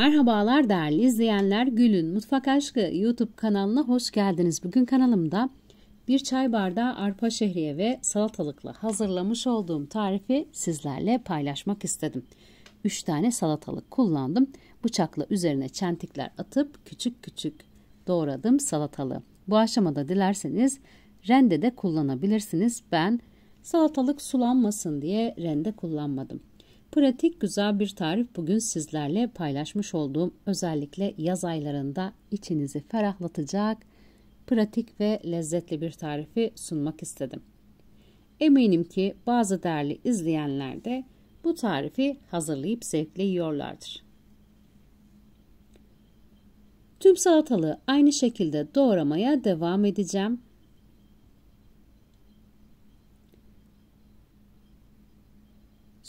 Merhabalar değerli izleyenler. Gül'ün Mutfak Aşkı YouTube kanalına hoş geldiniz. Bugün kanalımda bir çay bardağı arpa şehriye ve salatalıkla hazırlamış olduğum tarifi sizlerle paylaşmak istedim. 3 tane salatalık kullandım. Bıçakla üzerine çentikler atıp küçük küçük doğradım salatalığı. Bu aşamada dilerseniz rende de kullanabilirsiniz. Ben salatalık sulanmasın diye rende kullanmadım. Pratik güzel bir tarif bugün sizlerle paylaşmış olduğum özellikle yaz aylarında içinizi ferahlatacak pratik ve lezzetli bir tarifi sunmak istedim. Eminim ki bazı değerli izleyenler de bu tarifi hazırlayıp zevkle yiyorlardır. Tüm salatalığı aynı şekilde doğramaya devam edeceğim.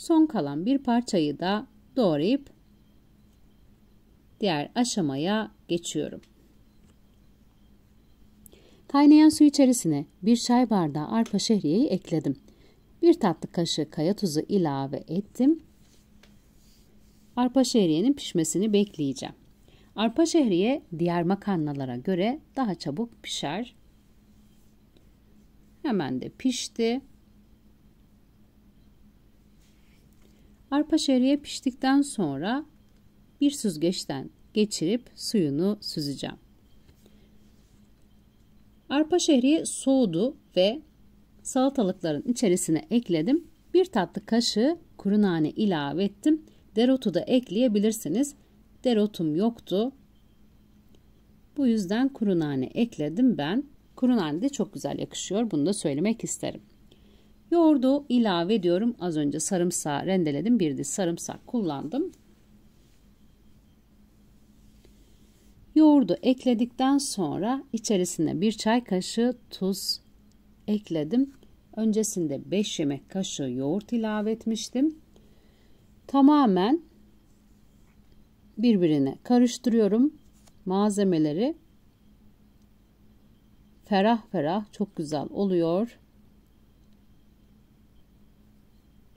Son kalan bir parçayı da doğrayıp diğer aşamaya geçiyorum. Kaynayan su içerisine bir çay bardağı arpa şehriyeyi ekledim. Bir tatlı kaşığı kaya tuzu ilave ettim. Arpa şehriyenin pişmesini bekleyeceğim. Arpa şehriye diğer makarnalara göre daha çabuk pişer. Hemen de pişti. Arpa şehriye piştikten sonra bir süzgeçten geçirip suyunu süzeceğim. Arpa şehriye soğudu ve salatalıkların içerisine ekledim. Bir tatlı kaşığı kuru nane ilave ettim. Dereotu da ekleyebilirsiniz. Dereotum yoktu. Bu yüzden kuru nane ekledim ben. Kuru nane de çok güzel yakışıyor. Bunu da söylemek isterim. Yoğurdu ilave ediyorum. Az önce sarımsağı rendeledim. Bir diş sarımsak kullandım. Yoğurdu ekledikten sonra içerisine bir çay kaşığı tuz ekledim. Öncesinde 5 yemek kaşığı yoğurt ilave etmiştim. Tamamen birbirine karıştırıyorum malzemeleri. Ferah ferah çok güzel oluyor.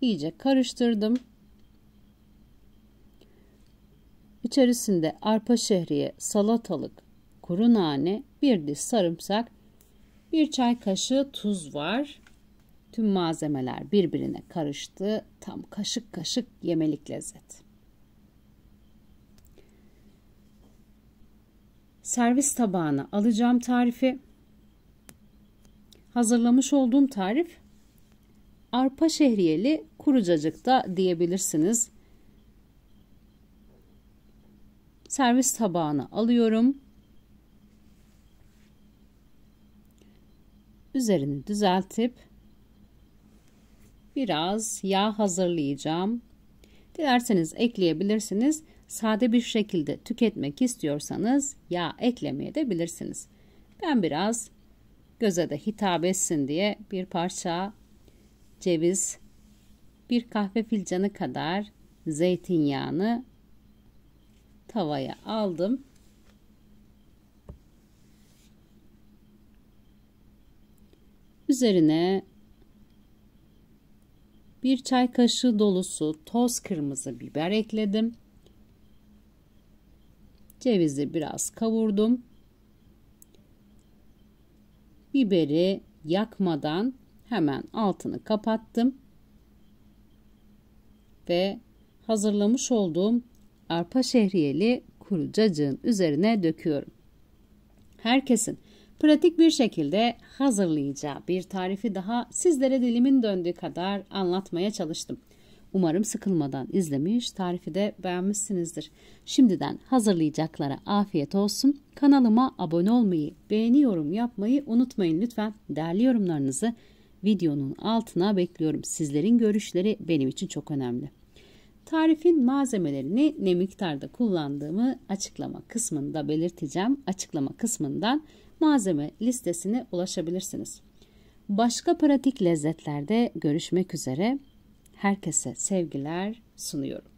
iyice karıştırdım. İçerisinde arpa şehriye, salatalık, kuru nane, bir diş sarımsak, bir çay kaşığı tuz var. Tüm malzemeler birbirine karıştı. Tam kaşık kaşık yemelik lezzet. Servis tabağına alacağım tarifi. Hazırlamış olduğum tarif arpa şehriyeli kurucacık da diyebilirsiniz. Servis tabağına alıyorum. Üzerini düzeltip biraz yağ hazırlayacağım. Dilerseniz ekleyebilirsiniz. Sade bir şekilde tüketmek istiyorsanız yağ eklemeye de bilirsiniz. Ben biraz göze de hitap etsin diye bir parça ceviz bir kahve filcanı kadar zeytinyağını tavaya aldım. Üzerine bir çay kaşığı dolusu toz kırmızı biber ekledim. Cevizi biraz kavurdum. Biberi yakmadan hemen altını kapattım ve hazırlamış olduğum arpa şehriyeli kuru cacığın üzerine döküyorum. Herkesin pratik bir şekilde hazırlayacağı bir tarifi daha sizlere dilimin döndüğü kadar anlatmaya çalıştım. Umarım sıkılmadan izlemiş, tarifi de beğenmişsinizdir. Şimdiden hazırlayacaklara afiyet olsun. Kanalıma abone olmayı, beğeni yorum yapmayı unutmayın lütfen. Değerli yorumlarınızı videonun altına bekliyorum. Sizlerin görüşleri benim için çok önemli. Tarifin malzemelerini ne miktarda kullandığımı açıklama kısmında belirteceğim. Açıklama kısmından malzeme listesine ulaşabilirsiniz. Başka pratik lezzetlerde görüşmek üzere. Herkese sevgiler sunuyorum.